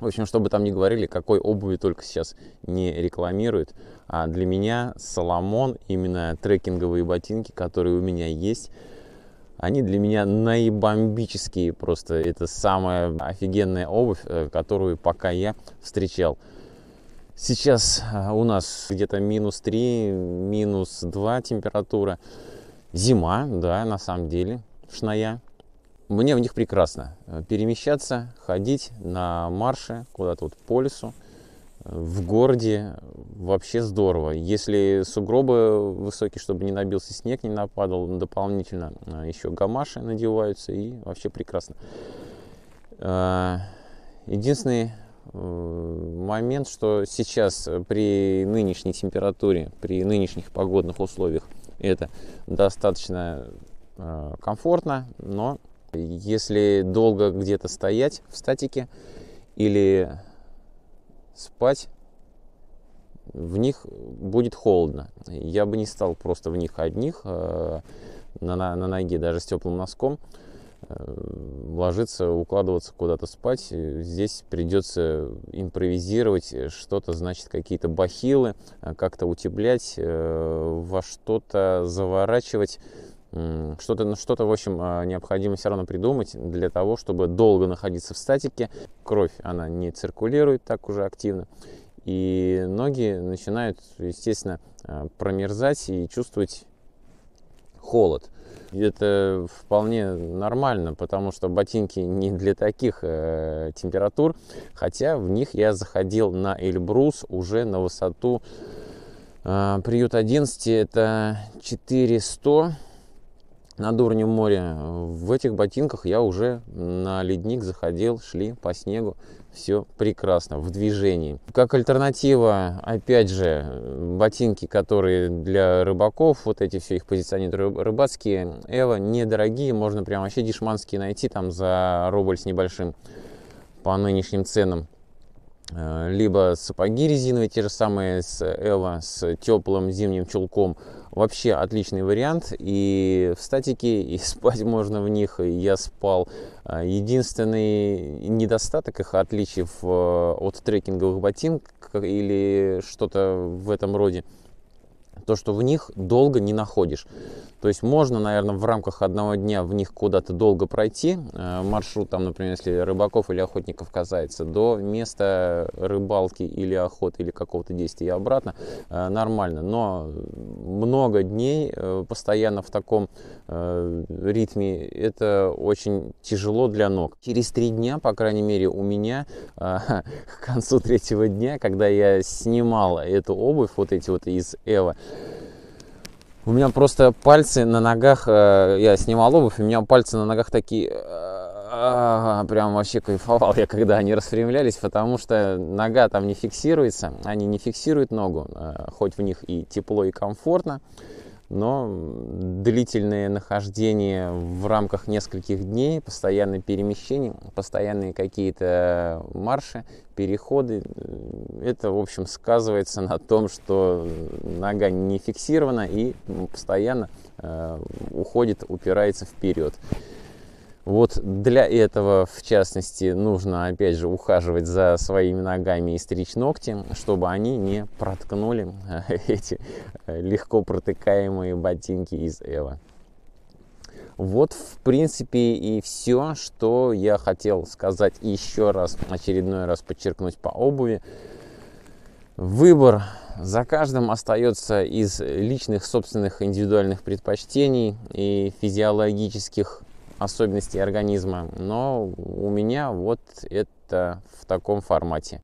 В общем, чтобы там не говорили, какой обуви только сейчас не рекламируют. А для меня Соломон, именно трекинговые ботинки, которые у меня есть, они для меня наибомбические просто. Это самая офигенная обувь, э, которую пока я встречал. Сейчас э, у нас где-то минус 3, минус 2 температура. Зима, да, на самом деле, шная. Мне в них прекрасно. Э, перемещаться, ходить на марше куда-то вот по лесу. Э, в городе э, вообще здорово. Если сугробы высокие, чтобы не набился снег, не нападал, ну, дополнительно еще гамаши надеваются и вообще прекрасно. Единственный момент, что сейчас при нынешней температуре, при нынешних погодных условиях это достаточно комфортно, но если долго где-то стоять в статике или спать, в них будет холодно. Я бы не стал просто в них одних, э, на, на, на ноге даже с теплым носком, э, ложиться, укладываться куда-то спать. Здесь придется импровизировать, что-то, значит, какие-то бахилы, э, как-то утеплять, во что-то заворачивать. Что-то, ну, что-то, в общем, а, необходимо все равно придумать для того, чтобы долго находиться в статике. Кровь, она не циркулирует так уже активно. И ноги начинают, естественно, а, промерзать и чувствовать холод. И это вполне нормально, потому что ботинки не для таких э, температур. Хотя в них я заходил на Эльбрус уже на высоту э, приют 11, это 400 над уровнем моря. В этих ботинках я уже на ледник заходил, шли по снегу. Все прекрасно, в движении. Как альтернатива, опять же, ботинки, которые для рыбаков, вот эти все их позиционируют рыбацкие, Эва, недорогие, можно прям вообще дешманские найти там за рубль с небольшим по нынешним ценам. Э, либо сапоги резиновые, те же самые с Эва, с теплым зимним чулком. Вообще отличный вариант. И в статике, и спать можно в них, и я спал. Э, единственный недостаток их отличий э, от трекинговых ботинок или что-то в этом роде – то, что в них долго не находишь. То есть можно, наверное, в рамках одного дня в них куда-то долго пройти. Э, маршрут там, например, если рыбаков или охотников касается, до места рыбалки или охоты или какого-то действия и обратно э, нормально. Но много дней э, постоянно в таком ритме это очень тяжело для ног. Через три дня, по крайней мере, у меня к концу третьего дня, когда я снимал эту обувь, вот эти вот из Эва, у меня просто пальцы на ногах, э, я снимал обувь, у меня пальцы на ногах такие, э, а, прям вообще кайфовал я, когда они распрямлялись, потому что нога там не фиксируется, они не фиксируют ногу, э, хоть в них и тепло, и комфортно но длительное нахождение в рамках нескольких дней, постоянное перемещение, постоянные какие-то марши, переходы, э, это, в общем, сказывается на том, что нога не фиксирована и постоянно э, уходит, упирается вперед. Вот для этого, в частности, нужно, опять же, ухаживать за своими ногами и стричь ногти, чтобы они не проткнули э, эти э, легко протыкаемые ботинки из Эва. Вот, в принципе, и все, что я хотел сказать еще раз, очередной раз подчеркнуть по обуви. Выбор за каждым остается из личных, собственных, индивидуальных предпочтений и физиологических особенностей организма, но у меня вот это в таком формате.